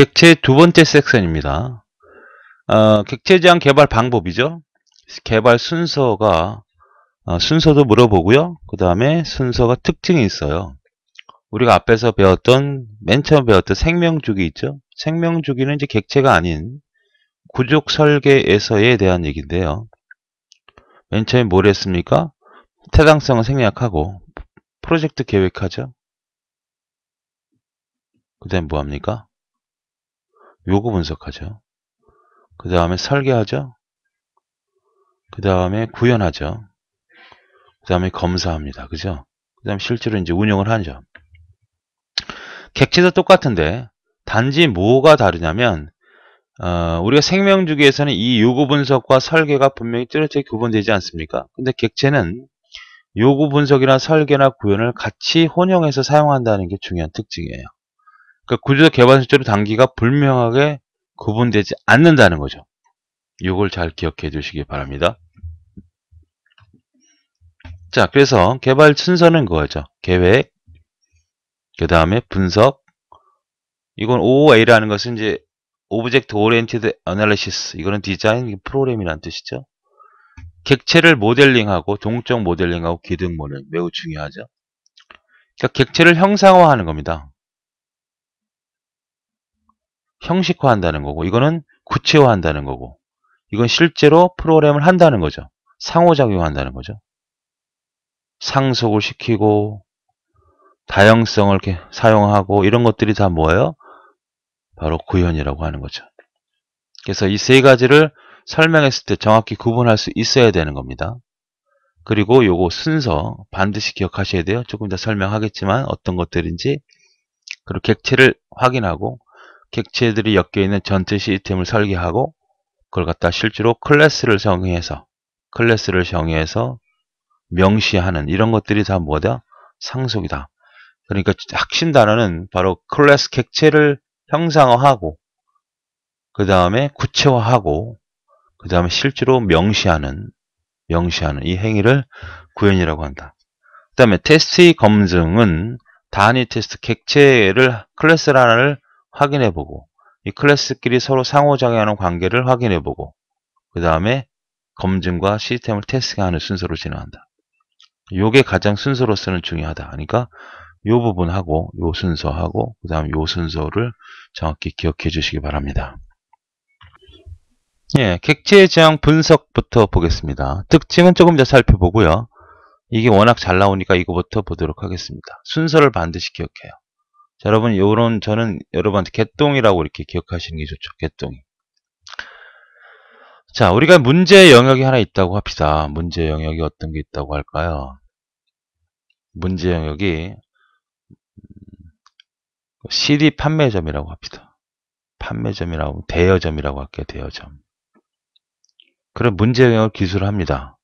객체 두 번째 섹션입니다. 어, 객체 지향 개발 방법이죠. 개발 순서가 어, 순서도 물어보고요. 그 다음에 순서가 특징이 있어요. 우리가 앞에서 배웠던 맨 처음 배웠던 생명주기 있죠. 생명주기는 이제 객체가 아닌 구족 설계에서에 대한 얘기인데요. 맨 처음에 뭘 했습니까? 타당성을 생략하고 프로젝트 계획하죠. 그 다음에 뭐합니까? 요구 분석하죠. 그 다음에 설계하죠. 그 다음에 구현하죠. 그 다음에 검사합니다. 그죠? 그 다음에 실제로 이제 운영을 하죠. 객체도 똑같은데 단지 뭐가 다르냐면 어, 우리가 생명주기에서는 이 요구 분석과 설계가 분명히 뚜렷하게 구분되지 않습니까? 근데 객체는 요구 분석이나 설계나 구현을 같이 혼용해서 사용한다는 게 중요한 특징이에요. 그 구조적 개발 실제로 단기가 불명하게 구분되지 않는다는 거죠. 이걸 잘 기억해 주시기 바랍니다. 자, 그래서 개발 순서는 그거죠. 계획, 그 다음에 분석, 이건 OOA라는 것은 이제 오브젝트 오리엔티드 애널리시스 이거는 디자인 프로그램이라는 뜻이죠. 객체를 모델링하고 동적 모델링하고 기능 모델링 매우 중요하죠. 그러니까 객체를 형상화하는 겁니다. 형식화한다는 거고 이거는 구체화한다는 거고 이건 실제로 프로그램을 한다는 거죠. 상호작용한다는 거죠. 상속을 시키고 다양성을 이렇게 사용하고 이런 것들이 다 뭐예요? 바로 구현이라고 하는 거죠. 그래서 이 세 가지를 설명했을 때 정확히 구분할 수 있어야 되는 겁니다. 그리고 요거 순서 반드시 기억하셔야 돼요. 조금 이따 설명하겠지만 어떤 것들인지 그리고 객체를 확인하고 객체들이 엮여있는 전체 시스템을 설계하고 그걸 갖다 실제로 클래스를 정의해서 클래스를 정의해서 명시하는 이런 것들이 다 뭐다? 상속이다. 그러니까 핵심 단어는 바로 클래스 객체를 형상화하고 그 다음에 구체화하고 그 다음에 실제로 명시하는 명시하는 이 행위를 구현이라고 한다. 그 다음에 테스트의 검증은 단위 테스트 객체를 클래스 하나를 확인해보고 이 클래스끼리 서로 상호작용하는 관계를 확인해보고 그 다음에 검증과 시스템을 테스트하는 순서로 진행한다. 요게 가장 순서로서는 중요하다. 그러니까 요 부분하고 요 순서하고 그 다음 요 순서를 정확히 기억해 주시기 바랍니다. 예, 객체 의 지향 분석부터 보겠습니다. 특징은 조금 더 살펴보고요. 이게 워낙 잘 나오니까 이거부터 보도록 하겠습니다. 순서를 반드시 기억해요. 자, 여러분, 요런, 저는 여러분한테 개똥이라고 이렇게 기억하시는 게 좋죠. 개똥이. 자, 우리가 문제 영역이 하나 있다고 합시다. 문제 영역이 어떤 게 있다고 할까요? 문제 영역이 CD 음, 판매점이라고 합시다. 판매점이라고, 대여점이라고 할게요. 대여점. 그럼 문제 영역을 기술합니다.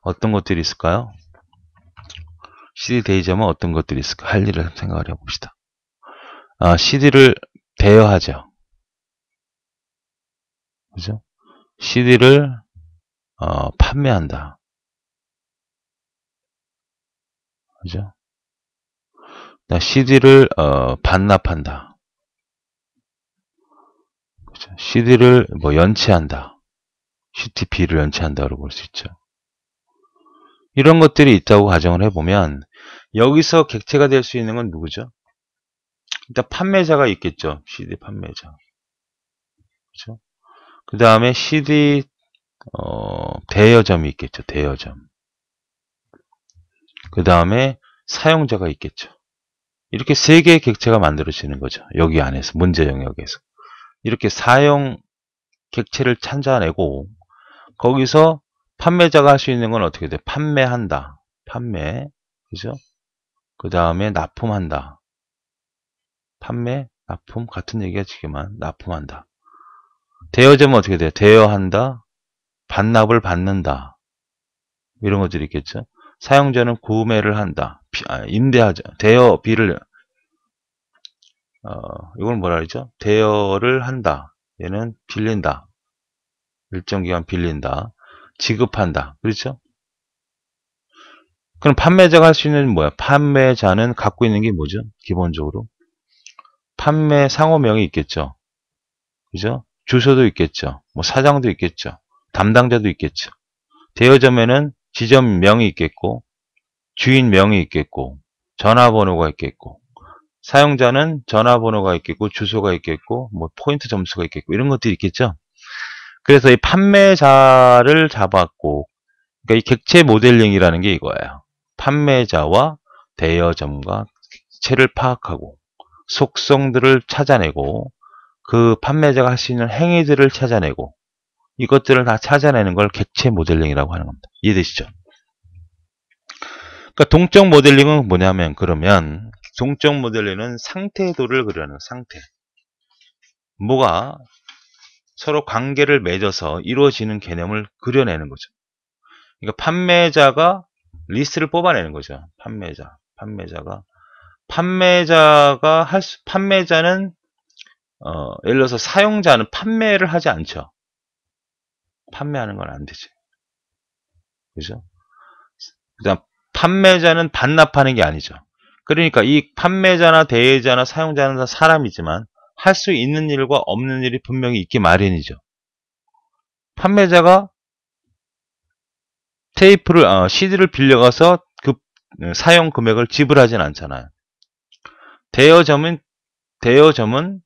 어떤 것들이 있을까요? CD 대이하면 어떤 것들이 있을까? 할 일을 생각을 해봅시다. 아, CD를 대여하죠. 그죠? CD를 어, 판매한다. 그죠? CD를 어, 반납한다. 그죠? CD를 뭐 연체한다. CTP를 연체한다. 고볼 수 있죠. 이런 것들이 있다고 가정을 해보면 여기서 객체가 될 수 있는 건 누구죠? 일단 판매자가 있겠죠. CD 판매자. 그렇죠? 그 다음에 CD 어, 대여점이 있겠죠. 대여점. 그 다음에 사용자가 있겠죠. 이렇게 세 개의 객체가 만들어지는 거죠. 여기 안에서 문제 영역에서 이렇게 사용 객체를 찾아내고 거기서 판매자가 할 수 있는 건 어떻게 돼? 판매한다. 판매. 그죠? 그 다음에 납품한다. 판매, 납품 같은 얘기가 지금만 납품한다. 대여점은 어떻게 돼 대여한다. 반납을 받는다. 이런 것들이 있겠죠. 사용자는 구매를 한다. 아, 임대하자 대여비를 어, 이건 뭐라 그러죠? 대여를 한다. 얘는 빌린다. 일정 기간 빌린다. 지급한다. 그렇죠? 그럼 판매자가 할 수 있는 뭐야? 판매자는 갖고 있는 게 뭐죠? 기본적으로 판매 상호명이 있겠죠. 그죠? 주소도 있겠죠. 뭐 사장도 있겠죠. 담당자도 있겠죠. 대여점에는 지점명이 있겠고 주인명이 있겠고 전화번호가 있겠고 사용자는 전화번호가 있겠고 주소가 있겠고 뭐 포인트 점수가 있겠고 이런 것들이 있겠죠. 그래서 이 판매자를 잡았고, 그러니까 이 객체 모델링이라는 게 이거예요. 판매자와 대여점과 객체를 파악하고, 속성들을 찾아내고, 그 판매자가 할 수 있는 행위들을 찾아내고, 이것들을 다 찾아내는 걸 객체 모델링이라고 하는 겁니다. 이해되시죠? 그러니까 동적 모델링은 뭐냐면 그러면 동적 모델링은 상태도를 그려는 상태. 뭐가 서로 관계를 맺어서 이루어지는 개념을 그려내는 거죠. 그러니까 판매자가 리스트를 뽑아내는 거죠. 판매자, 판매자가 판매자가 할 수, 판매자는 어, 예를 들어서 사용자는 판매를 하지 않죠. 판매하는 건 안 되지. 그죠? 그다음 판매자는 반납하는 게 아니죠. 그러니까 이 판매자나 대행자나 사용자는 다 사람이지만 할수 있는 일과 없는 일이 분명히 있기 마련이죠. 판매자가 테이프를 어, CD를 빌려가서 그 어, 사용 금액을 지불하진 않잖아요. 대여점은 대여점은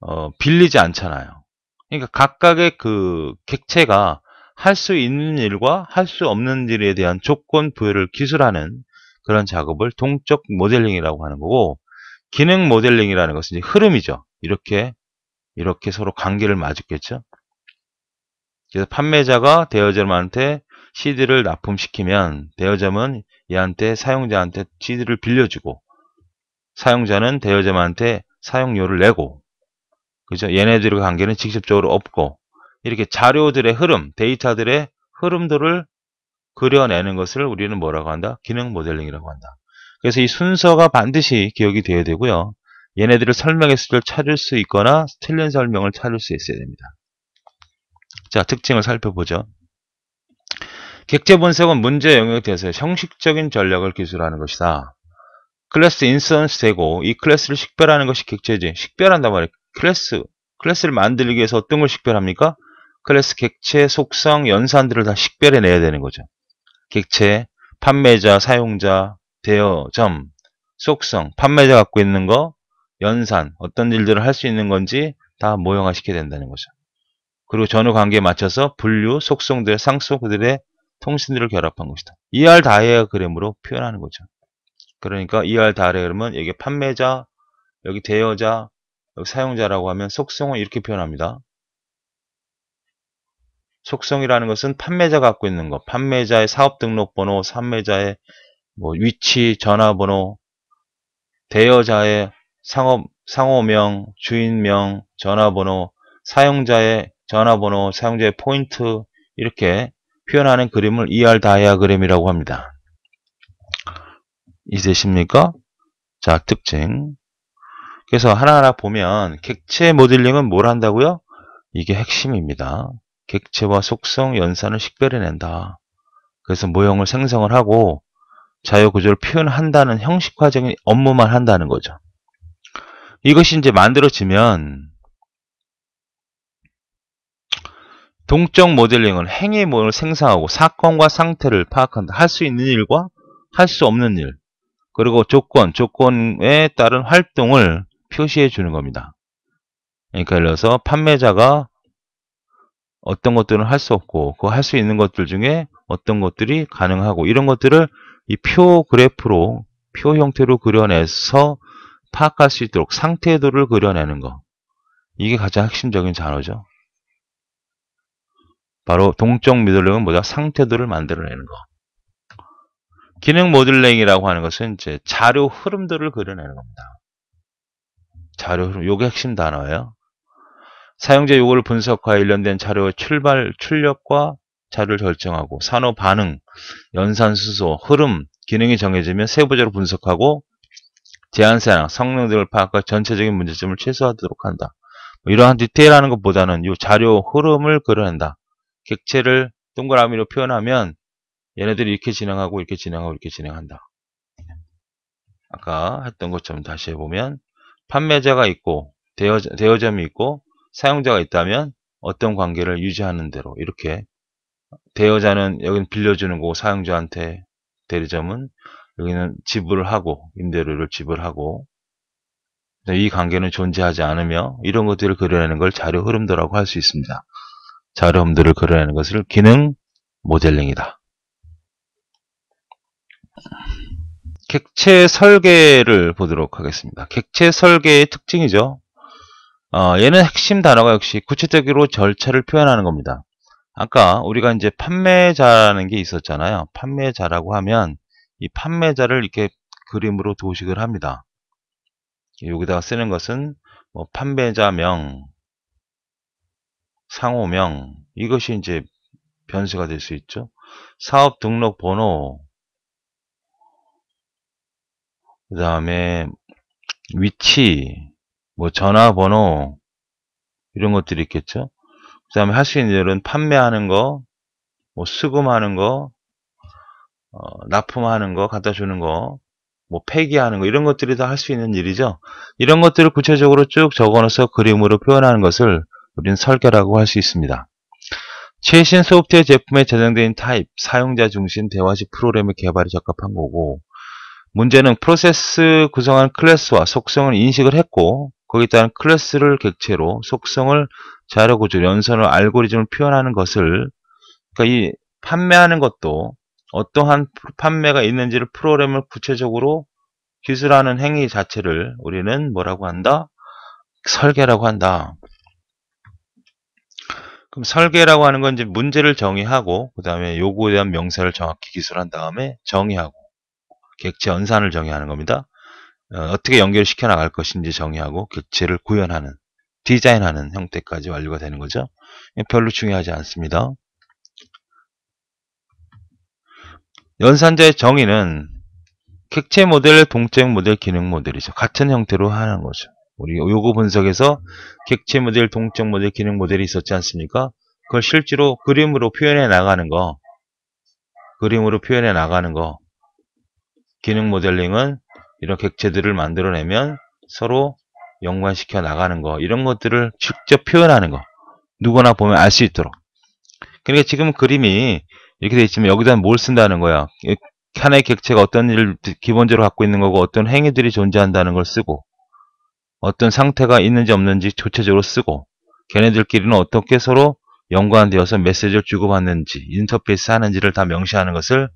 어, 빌리지 않잖아요. 그러니까 각각의 그 객체가 할 수 있는 일과 할 수 없는 일에 대한 조건 부여를 기술하는 그런 작업을 동적 모델링이라고 하는 거고 기능 모델링이라는 것은 이제 흐름이죠. 이렇게 이렇게 서로 관계를 맞았겠죠. 그래서 판매자가 대여점한테 CD를 납품시키면 대여점은 얘한테 사용자한테 CD를 빌려주고 사용자는 대여점한테 사용료를 내고 그죠? 얘네들의 관계는 직접적으로 없고 이렇게 자료들의 흐름, 데이터들의 흐름들을 그려내는 것을 우리는 뭐라고 한다? 기능 모델링이라고 한다. 그래서 이 순서가 반드시 기억이 되어야 되고요. 얘네들을 설명의 수를 찾을 수 있거나 틀린 설명을 찾을 수 있어야 됩니다. 자, 특징을 살펴보죠. 객체 분석은 문제 영역에 대해서 형식적인 전략을 기술하는 것이다. 클래스 인스턴스 되고 이 클래스를 식별하는 것이 객체지. 식별한단 말이에요. 클래스, 클래스를 만들기 위해서 어떤 걸 식별합니까? 클래스 객체, 속성, 연산들을 다 식별해내야 되는 거죠. 객체, 판매자, 사용자, 대여, 점, 속성, 판매자 갖고 있는 거, 연산, 어떤 일들을 할 수 있는 건지 다 모형화시켜야 된다는 거죠. 그리고 전후 관계에 맞춰서 분류, 속성들, 상속들의 통신들을 결합한 것이다. ER 다이아 그램으로 표현하는 거죠. 그러니까 ER 다이아그램은 여기 판매자, 여기 대여자, 여기 사용자라고 하면 속성을 이렇게 표현합니다. 속성이라는 것은 판매자 갖고 있는 것, 판매자의 사업 등록번호, 판매자의 뭐 위치, 전화번호, 대여자의 상업, 상호명, 주인명, 전화번호, 사용자의 전화번호, 사용자의 포인트 이렇게 표현하는 그림을 ER 다이아그램이라고 합니다. 이해되십니까? 자, 특징. 그래서 하나하나 보면 객체 모델링은 뭘 한다고요? 이게 핵심입니다. 객체와 속성, 연산을 식별해낸다. 그래서 모형을 생성을 하고 자유구조를 표현한다는 형식화적인 업무만 한다는 거죠. 이것이 이제 만들어지면 동적 모델링은 행위모형을 생성하고 사건과 상태를 파악한다. 할 수 있는 일과 할 수 없는 일, 그리고 조건, 조건에 따른 활동을 표시해 주는 겁니다. 그러니까 예를 들어서 판매자가 어떤 것들은 할 수 없고 그 할 수 있는 것들 중에 어떤 것들이 가능하고 이런 것들을 이표 그래프로 표 형태로 그려내서 파악할 수 있도록 상태도를 그려내는 거 이게 가장 핵심적인 단어죠 바로 동적 미들링은 뭐냐 상태도를 만들어내는 거 기능 모델링이라고 하는 것은 이제 자료 흐름들을 그려내는 겁니다 자료 흐름 요게 핵심 단어예요 사용자 요구를 분석과 관련된 자료의 출발 출력과 자료를 결정하고 산호 반응, 연산 수소, 흐름, 기능이 정해지면 세부적으로 분석하고 제한사항, 성능 등을 파악하고 전체적인 문제점을 최소화하도록 한다. 뭐 이러한 디테일하는 것보다는 이 자료 흐름을 그려낸다. 객체를 동그라미로 표현하면 얘네들이 이렇게 진행하고 이렇게 진행하고 이렇게 진행한다. 아까 했던 것처럼 다시 해보면 판매자가 있고 대여, 대여점이 있고 사용자가 있다면 어떤 관계를 유지하는 대로 이렇게 대여자는 여기는 빌려주는 거고 사용자한테 대리점은 여기는 지불 하고 임대료를 지불하고 이 관계는 존재하지 않으며 이런 것들을 그려내는 걸 자료 흐름도라고 할 수 있습니다. 자료 흐름도를 그려내는 것을 기능 모델링이다. 객체 설계를 보도록 하겠습니다. 객체 설계의 특징이죠. 어, 얘는 핵심 단어가 역시 구체적으로 절차를 표현하는 겁니다. 아까 우리가 이제 판매자라는 게 있었잖아요. 판매자라고 하면 이 판매자를 이렇게 그림으로 도식을 합니다. 여기다가 쓰는 것은 뭐 판매자명, 상호명 이것이 이제 변수가 될 수 있죠. 사업 등록 번호 그 다음에 위치 뭐 전화번호 이런 것들이 있겠죠. 그 다음에 하시는 일은 판매하는 거, 뭐 수금하는 거, 어, 납품하는 거, 갖다 주는 거, 뭐 폐기하는 거 이런 것들이 다 할 수 있는 일이죠. 이런 것들을 구체적으로 쭉 적어넣어서 그림으로 표현하는 것을 우리는 설계라고 할 수 있습니다. 최신 소프트웨어 제품에 저장된 타입, 사용자 중심 대화식 프로그램의 개발이 적합한 거고 문제는 프로세스 구성한 클래스와 속성을 인식을 했고 거기에 따른 클래스를 객체로 속성을 자료 구조, 연산을 알고리즘을 표현하는 것을 그러니까 이 판매하는 것도 어떠한 판매가 있는지를 프로그램을 구체적으로 기술하는 행위 자체를 우리는 뭐라고 한다? 설계라고 한다. 그럼 설계라고 하는 건 이제 문제를 정의하고 그 다음에 요구에 대한 명세를 정확히 기술한 다음에 정의하고 객체 연산을 정의하는 겁니다. 어, 떻게 연결시켜 나갈 것인지 정의하고 객체를 구현하는 디자인하는 형태까지 완료가 되는 거죠. 예, 별로 중요하지 않습니다. 연산자의 정의는 객체 모델, 동적 모델, 기능 모델이죠. 같은 형태로 하는 거죠. 우리 요구 분석에서 객체 모델, 동적 모델, 기능 모델이 있었지 않습니까? 그걸 실제로 그림으로 표현해 나가는 거, 그림으로 표현해 나가는 거, 기능 모델링은 이런 객체들을 만들어내면 서로 연관시켜 나가는 거 이런 것들을 직접 표현하는 거 누구나 보면 알 수 있도록 그러니까 지금 그림이 이렇게 돼 있지만 여기다 뭘 쓴다는 거야 하나의 객체가 어떤 일을 기본적으로 갖고 있는 거고 어떤 행위들이 존재한다는 걸 쓰고 어떤 상태가 있는지 없는지 조체적으로 쓰고 걔네들끼리는 어떻게 서로 연관되어서 메시지를 주고받는지 인터페이스 하는지를 다 명시하는 것을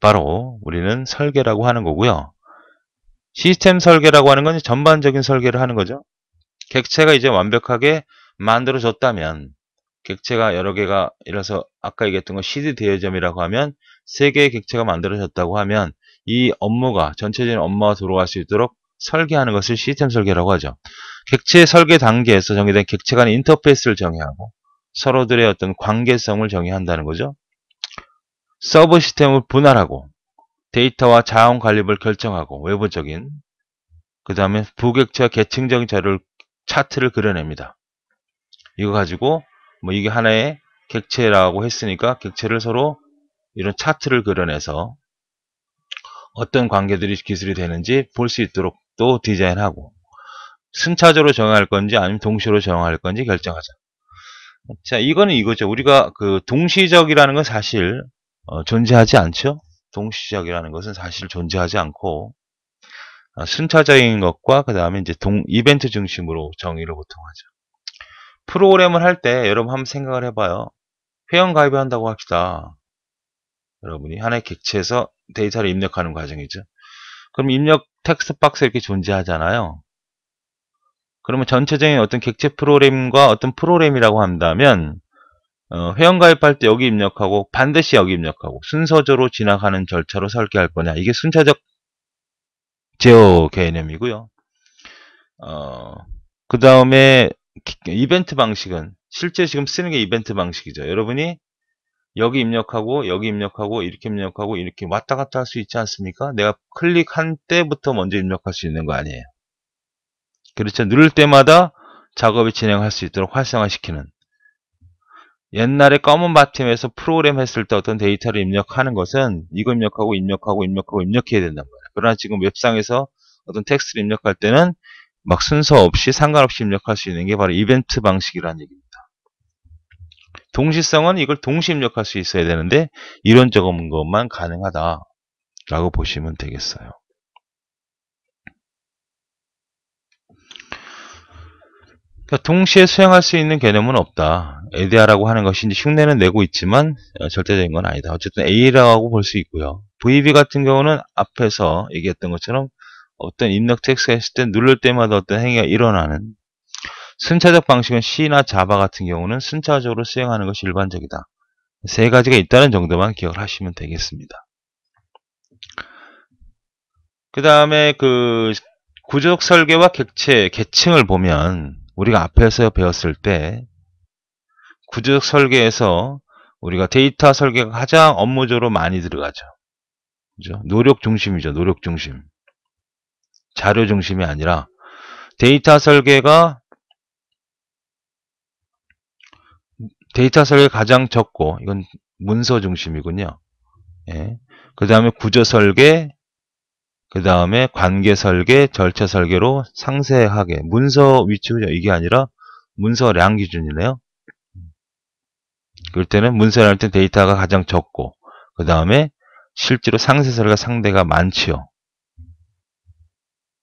바로 우리는 설계라고 하는 거고요 시스템 설계라고 하는 건 전반적인 설계를 하는 거죠. 객체가 이제 완벽하게 만들어졌다면 객체가 여러 개가 이래서 아까 얘기했던 건 시드 대여점이라고 하면 세 개의 객체가 만들어졌다고 하면 이 업무가 전체적인 업무가 들어갈 수 있도록 설계하는 것을 시스템 설계라고 하죠. 객체 설계 단계에서 정의된 객체 간의 인터페이스를 정의하고 서로들의 어떤 관계성을 정의한다는 거죠. 서브 시스템을 분할하고 데이터와 자원 관리를 결정하고 외부적인 그 다음에 부객체와 계층적인 자료를 차트를 그려냅니다. 이거 가지고 뭐 이게 하나의 객체라고 했으니까 객체를 서로 이런 차트를 그려내서 어떤 관계들이 기술이 되는지 볼 수 있도록 또 디자인하고 순차적으로 정할 건지 아니면 동시로 정할 건지 결정하자. 자, 이거는 이거죠. 우리가 그 동시적이라는 건 사실 어, 존재하지 않죠. 동시작이라는 것은 사실 존재하지 않고 아, 순차적인 것과 그 다음에 이제 동 이벤트 중심으로 정의를 보통 하죠. 프로그램을 할 때 여러분 한번 생각을 해봐요. 회원 가입을 한다고 합시다. 여러분이 하나의 객체에서 데이터를 입력하는 과정이죠. 그럼 입력 텍스트 박스 이렇게 존재하잖아요. 그러면 전체적인 어떤 객체 프로그램과 어떤 프로그램이라고 한다면 어, 회원 가입할 때 여기 입력하고 반드시 여기 입력하고 순서대로 지나가는 절차로 설계할 거냐 이게 순차적 제어 개념이고요. 어, 그 다음에 이벤트 방식은 실제 지금 쓰는 게 이벤트 방식이죠. 여러분이 여기 입력하고 여기 입력하고 이렇게 입력하고 이렇게 왔다 갔다 할 수 있지 않습니까? 내가 클릭한 때부터 먼저 입력할 수 있는 거 아니에요. 그렇죠. 누를 때마다 작업이 진행할 수 있도록 활성화시키는 옛날에 검은 바팀에서 프로그램 했을 때 어떤 데이터를 입력하는 것은 이거 입력하고 입력하고 입력하고 입력해야 된단 말이에요. 그러나 지금 웹상에서 어떤 텍스트를 입력할 때는 막 순서 없이 상관없이 입력할 수 있는 게 바로 이벤트 방식이라는 얘기입니다. 동시성은 이걸 동시 입력할 수 있어야 되는데 이론적인 것만 가능하다라고 보시면 되겠어요. 그러니까 동시에 수행할 수 있는 개념은 없다. ADR라고 하는 것이 이제 흉내는 내고 있지만 어, 절대적인 건 아니다. 어쨌든 A라고 볼 수 있고요. VB 같은 경우는 앞에서 얘기했던 것처럼 어떤 입력 텍스트 했을 때 누를 때마다 어떤 행위가 일어나는 순차적 방식은 C나 Java 같은 경우는 순차적으로 수행하는 것이 일반적이다. 세 가지가 있다는 정도만 기억을 하시면 되겠습니다. 그 다음에 그 구조적 설계와 객체, 계층을 보면 우리가 앞에서 배웠을 때 구조적 설계에서 우리가 데이터 설계가 가장 업무적으로 많이 들어가죠. 그죠? 노력 중심이죠. 노력 중심. 자료 중심이 아니라 데이터 설계가 데이터 설계 가장 적고 이건 문서 중심이군요. 예. 그 다음에 구조 설계, 그 다음에 관계 설계, 절차 설계로 상세하게 문서 위치 이게 아니라 문서량 기준이네요. 그럴 때는 문서량 할때 데이터가 가장 적고 그 다음에 실제로 상세 설계가 상대가 많지요.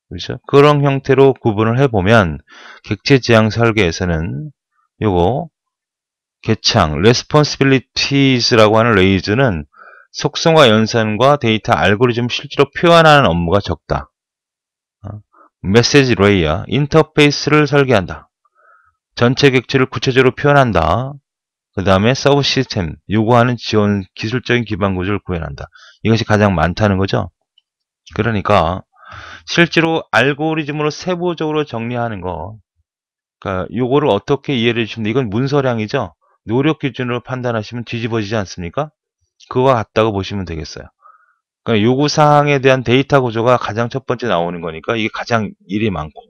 그렇죠? 그런 형태로 구분을 해보면 객체 지향 설계에서는 요거 개창, 레스폰시빌리티즈라고 하는 레이즈는 속성과 연산과 데이터 알고리즘 실제로 표현하는 업무가 적다. 어? 메시지 레이어, 인터페이스를 설계한다. 전체 객체를 구체적으로 표현한다. 그 다음에 서브 시스템, 요구하는 지원 기술적인 기반 구조를 구현한다. 이것이 가장 많다는 거죠. 그러니까 실제로 알고리즘으로 세부적으로 정리하는 거 그러니까 요거를 어떻게 이해를 해 주시면 이건 문서량이죠. 노력 기준으로 판단하시면 뒤집어지지 않습니까? 그와 같다고 보시면 되겠어요. 그러니까 요구사항에 대한 데이터 구조가 가장 첫 번째 나오는 거니까 이게 가장 일이 많고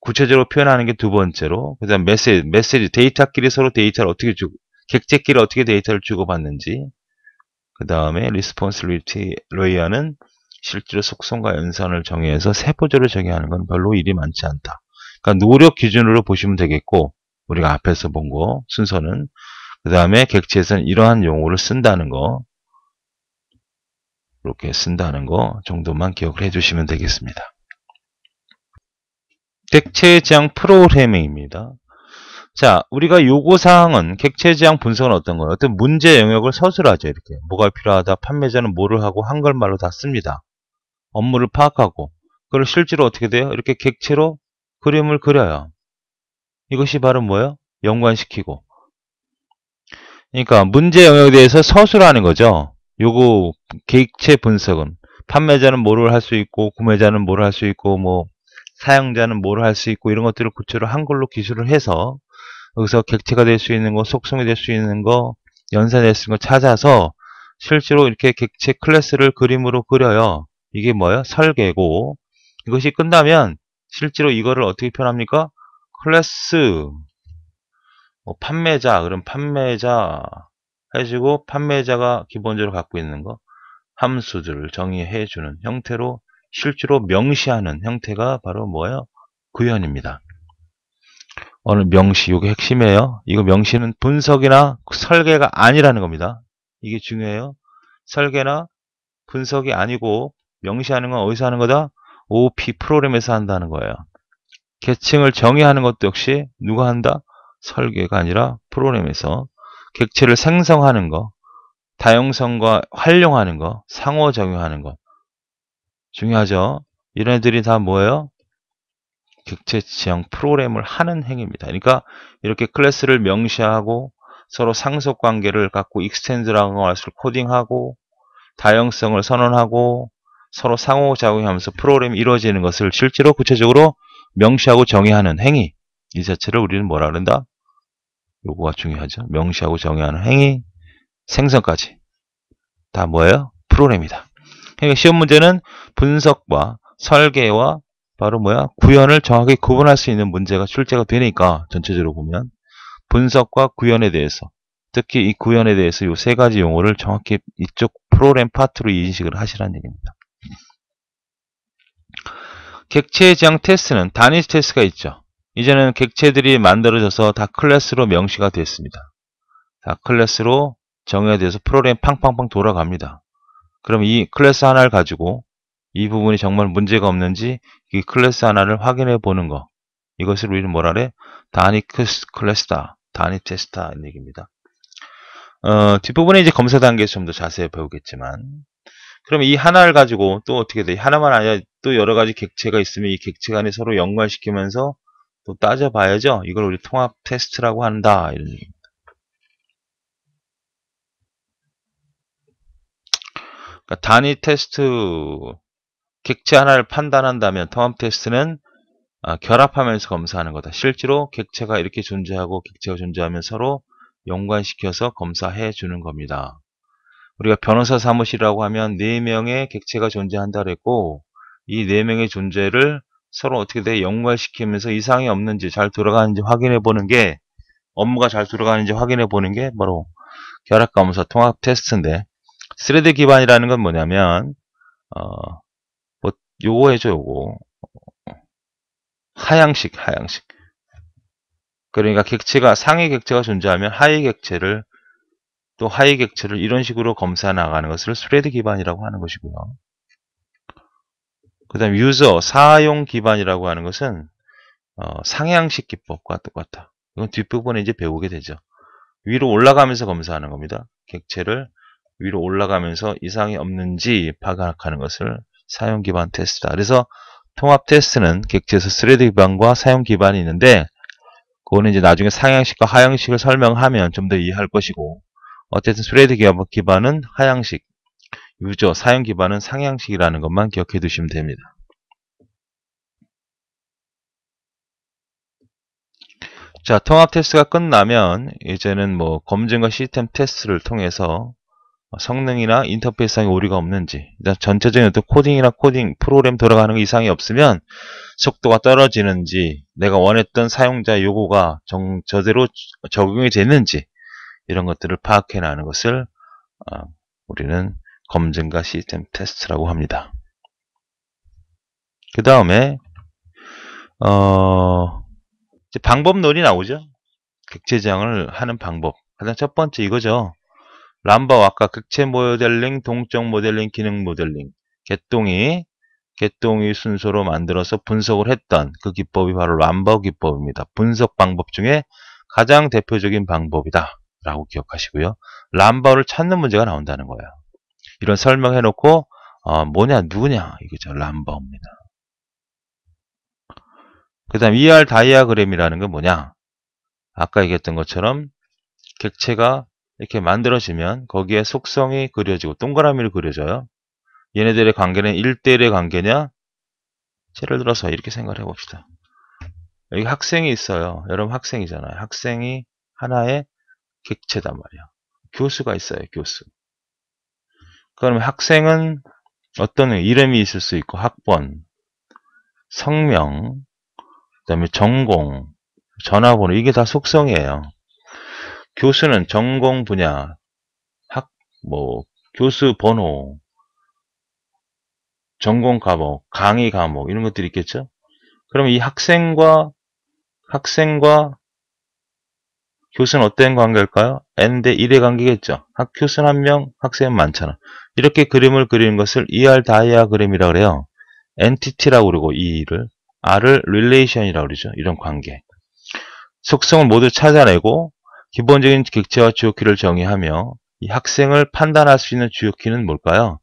구체적으로 표현하는 게 두 번째로 그 다음 메시지, 메시지 데이터끼리 서로 데이터를 어떻게 주고 객체끼리 어떻게 데이터를 주고받는지 그 다음에 리스폰스리티 레이어는 실제로 속성과 연산을 정의해서 세포조를 정의하는 건 별로 일이 많지 않다. 그러니까 노력 기준으로 보시면 되겠고 우리가 앞에서 본 거 순서는 그 다음에 객체에서는 이러한 용어를 쓴다는 거 이렇게 쓴다는 거 정도만 기억을 해주시면 되겠습니다. 객체 지향 프로그래밍입니다. 자, 우리가 요구사항은 객체 지향 분석은 어떤 거예요? 어떤 문제 영역을 서술하죠. 이렇게 뭐가 필요하다, 판매자는 뭐를 하고 한글말로 다 씁니다. 업무를 파악하고 그걸 실제로 어떻게 돼요? 이렇게 객체로 그림을 그려요. 이것이 바로 뭐예요? 연관시키고 그러니까 문제 영역에 대해서 서술하는 거죠. 요거 객체 분석은 판매자는 뭐를 할 수 있고 구매자는 뭐를 할 수 있고 뭐 사용자는 뭐를 할 수 있고 이런 것들을 구체로 한글로 기술을 해서 여기서 객체가 될 수 있는 거, 속성이 될 수 있는 거, 연산될 수 있는 거 찾아서 실제로 이렇게 객체 클래스를 그림으로 그려요. 이게 뭐예요? 설계고 이것이 끝나면 실제로 이거를 어떻게 표현합니까? 클래스 뭐 판매자 그럼 판매자 해주고 판매자가 기본적으로 갖고 있는 거 함수들을 정의해 주는 형태로 실제로 명시하는 형태가 바로 뭐예요? 구현입니다. 오늘 명시 이게 핵심이에요. 이거 명시는 분석이나 설계가 아니라는 겁니다. 이게 중요해요. 설계나 분석이 아니고 명시하는 건 어디서 하는 거다? OOP 프로그램에서 한다는 거예요. 계층을 정의하는 것도 역시 누가 한다? 설계가 아니라 프로그램에서 객체를 생성하는 거, 다용성과 활용하는 거, 상호작용하는 거 중요하죠. 이런 애들이 다 뭐예요? 객체 지향 프로그램을 하는 행위입니다. 그러니까 이렇게 클래스를 명시하고 서로 상속 관계를 갖고 익스텐드라고 할수 코딩하고 다양성을 선언하고 서로 상호작용하면서 프로그램이 이루어지는 것을 실제로 구체적으로 명시하고 정의하는 행위 이 자체를 우리는 뭐라 그런다? 요거가 중요하죠. 명시하고 정의하는 행위, 생성까지 다 뭐예요? 프로그램이다. 그러니까 시험 문제는 분석과 설계와 바로 뭐야? 구현을 정확히 구분할 수 있는 문제가 출제가 되니까 전체적으로 보면 분석과 구현에 대해서 특히 이 구현에 대해서 이 세 가지 용어를 정확히 이쪽 프로그램 파트로 인식을 하시라는 얘기입니다. 객체의 지향 테스트는 단일 테스트가 있죠. 이제는 객체들이 만들어져서 다 클래스로 명시가 됐습니다. 다 클래스로 정의돼서 프로그램 팡팡팡 돌아갑니다. 그럼 이 클래스 하나를 가지고 이 부분이 정말 문제가 없는지 이 클래스 하나를 확인해 보는 거 이것을 우리는 뭐라 그래? 다니크스 클래스다. 다니 테스트다. 이런 얘기입니다. 어, 뒷부분에 이제 검사 단계에서 좀 더 자세히 배우겠지만 그럼 이 하나를 가지고 또 어떻게 돼? 하나만 아니라 또 여러 가지 객체가 있으면 이 객체 간에 서로 연관시키면서 또 따져봐야죠. 이걸 우리 통합 테스트라고 한다. 이런 그러니까 단위 테스트 객체 하나를 판단한다면 통합 테스트는 아, 결합하면서 검사하는 거다. 실제로 객체가 이렇게 존재하고 객체가 존재하면 서로 연관시켜서 검사해 주는 겁니다. 우리가 변호사 사무실이라고 하면 4명의 객체가 존재한다 그랬고 이 4명의 존재를 서로 어떻게 내 연관시키면서 이상이 없는지 잘 들어가는지 확인해 보는 게 업무가 잘 들어가는지 확인해 보는 게 바로 결합감사 통합 테스트인데 스레드 기반이라는 건 뭐냐면 어뭐 요거해줘 요거 하향식 하향식 그러니까 객체가 상위 객체가 존재하면 하위 객체를 또 하위 객체를 이런 식으로 검사 나가는 것을 스레드 기반이라고 하는 것이고요. 그 다음 유저, 사용 기반이라고 하는 것은 어, 상향식 기법과 똑같다. 이건 뒷부분에 이제 배우게 되죠. 위로 올라가면서 검사하는 겁니다. 객체를 위로 올라가면서 이상이 없는지 파악하는 것을 사용 기반 테스트다. 그래서 통합 테스트는 객체에서 스레드 기반과 사용 기반이 있는데 그거는 이제 나중에 상향식과 하향식을 설명하면 좀 더 이해할 것이고 어쨌든 스레드 기반은 하향식, 유저 사용 기반은 상향식이라는 것만 기억해 두시면 됩니다. 자, 통합 테스트가 끝나면 이제는 뭐 검증과 시스템 테스트를 통해서 성능이나 인터페이스상에 오류가 없는지 전체적인 어떤 코딩이나 코딩 프로그램 돌아가는 이상이 없으면 속도가 떨어지는지 내가 원했던 사용자 요구가 정, 저대로 적용이 되는지 이런 것들을 파악해 나는 것을 어, 우리는 검증과 시스템 테스트라고 합니다. 그 다음에 어, 방법론이 나오죠. 객체장을 하는 방법. 가장 첫 번째 이거죠. 람바와 아까 극체 모델링, 동적 모델링, 기능 모델링, 개똥이 개똥이 순서로 만들어서 분석을 했던 그 기법이 바로 람바 기법입니다. 분석 방법 중에 가장 대표적인 방법이다. 라고 기억하시고요. 람바를 찾는 문제가 나온다는 거예요. 이런 설명해놓고 어, 뭐냐 누구냐 이거죠 람버입니다. 그 다음 ER 다이아그램이라는 건 뭐냐 아까 얘기했던 것처럼 객체가 이렇게 만들어지면 거기에 속성이 그려지고 동그라미를 그려져요. 얘네들의 관계는 1대1의 관계냐? 예를 들어서 이렇게 생각을 해봅시다. 여기 학생이 있어요. 여러분 학생이잖아요. 학생이 하나의 객체단 말이야. 교수가 있어요. 교수. 그러면 학생은 어떤 이름이 있을 수 있고 학번, 성명, 그 다음에 전공, 전화번호 이게 다 속성이에요. 교수는 전공 분야, 학, 뭐 교수 번호, 전공 과목, 강의 과목 이런 것들이 있겠죠. 그럼 이 학생과 학생과 교수는 어떤 관계일까요? n 대 1의 관계겠죠. 학 교수는 한 명, 학생은 많잖아. 이렇게 그림을 그리는 것을 ER 다이아그램이라고 그래요. 엔티티라고 그러고 EE를 R을 t i o n 이라고 그러죠. 이런 관계. 속성을 모두 찾아내고 기본적인 객체와 주요키를 정의하며 이 학생을 판단할 수 있는 주요키는 뭘까요?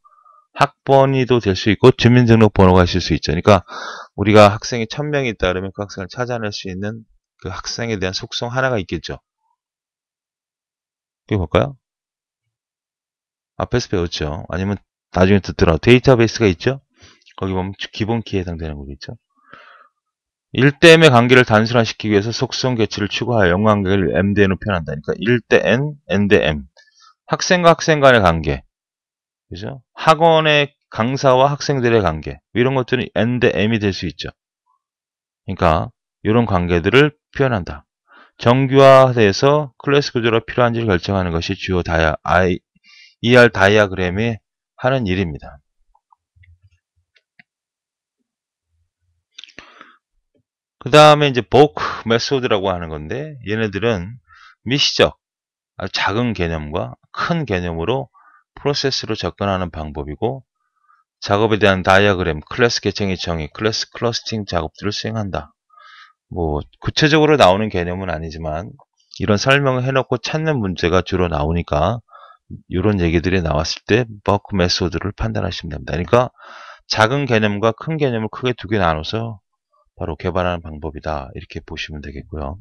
학번이도 될 수 있고 주민등록번호가 있을 수 있죠. 그러니까 우리가 학생이 1000명이 있다 그러면 그 학생을 찾아낼 수 있는 그 학생에 대한 속성 하나가 있겠죠. 이게볼까요 앞에서 배웠죠. 아니면 나중에 듣더라 데이터베이스가 있죠. 거기 보면 기본 키에 해당되는 거겠죠. 1대 m의 관계를 단순화시키기 위해서 속성 개체를 추구하여 영관계를 m 대 n으로 표현한다니까 1대 n, n 대 m 학생과 학생 간의 관계 그죠? 학원의 강사와 학생들의 관계 이런 것들은 n 대 m이 될 수 있죠. 그러니까 이런 관계들을 표현한다. 정규화돼서 클래스 구조로 필요한지를 결정하는 것이 주요 다야, 아이, ER 다이아그램이 하는 일입니다. 그 다음에 이제 보크 메소드라고 하는 건데 얘네들은 미시적 작은 개념과 큰 개념으로 프로세스로 접근하는 방법이고 작업에 대한 다이아그램, 클래스 계청의 정의, 클래스 클러스팅 작업들을 수행한다. 뭐 구체적으로 나오는 개념은 아니지만 이런 설명을 해놓고 찾는 문제가 주로 나오니까 이런 얘기들이 나왔을 때 버크 메소드를 판단하시면 됩니다. 그러니까 작은 개념과 큰 개념을 크게 두 개 나눠서 바로 개발하는 방법이다. 이렇게 보시면 되겠고요.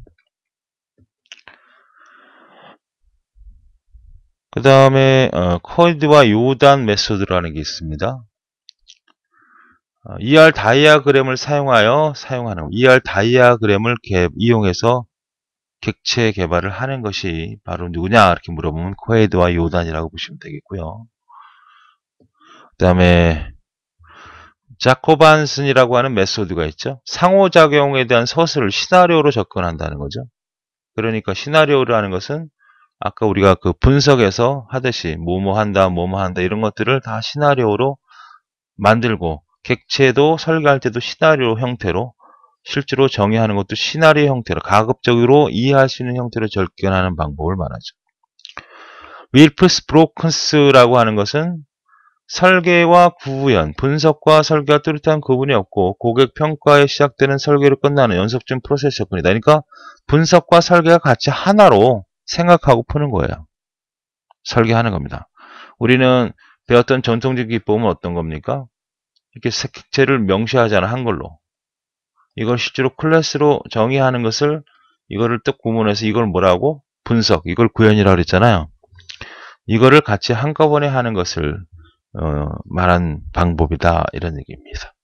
그 다음에 어, 코드와 요단 메소드라는 게 있습니다. ER 다이아그램을 사용하여 사용하는 ER 다이아그램을 개, 이용해서 객체 개발을 하는 것이 바로 누구냐 이렇게 물어보면 코에드와 요단이라고 보시면 되겠고요. 그 다음에 자코반슨이라고 하는 메소드가 있죠. 상호작용에 대한 서술을 시나리오로 접근한다는 거죠. 그러니까 시나리오라는 것은 아까 우리가 그 분석에서 하듯이 뭐뭐 한다, 뭐뭐 한다 이런 것들을 다 시나리오로 만들고 객체도 설계할 때도 시나리오 형태로 실제로 정의하는 것도 시나리오 형태로 가급적으로 이해하시는 형태로 절근하는 방법을 말하죠. 윌프스 브로큰스라고 하는 것은 설계와 구현, 분석과 설계가 뚜렷한 구분이 없고 고객 평가에 시작되는 설계로 끝나는 연속적인 프로세스 접근이다. 그러니까 분석과 설계가 같이 하나로 생각하고 푸는 거예요. 설계하는 겁니다. 우리는 배웠던 전통적 기법은 어떤 겁니까? 이렇게 색채를 명시하잖아, 한글로. 이걸 실제로 클래스로 정의하는 것을 이거를 뜻 구문해서 이걸 뭐라고? 분석, 이걸 구현이라고 그랬잖아요. 이거를 같이 한꺼번에 하는 것을 어, 말한 방법이다 이런 얘기입니다.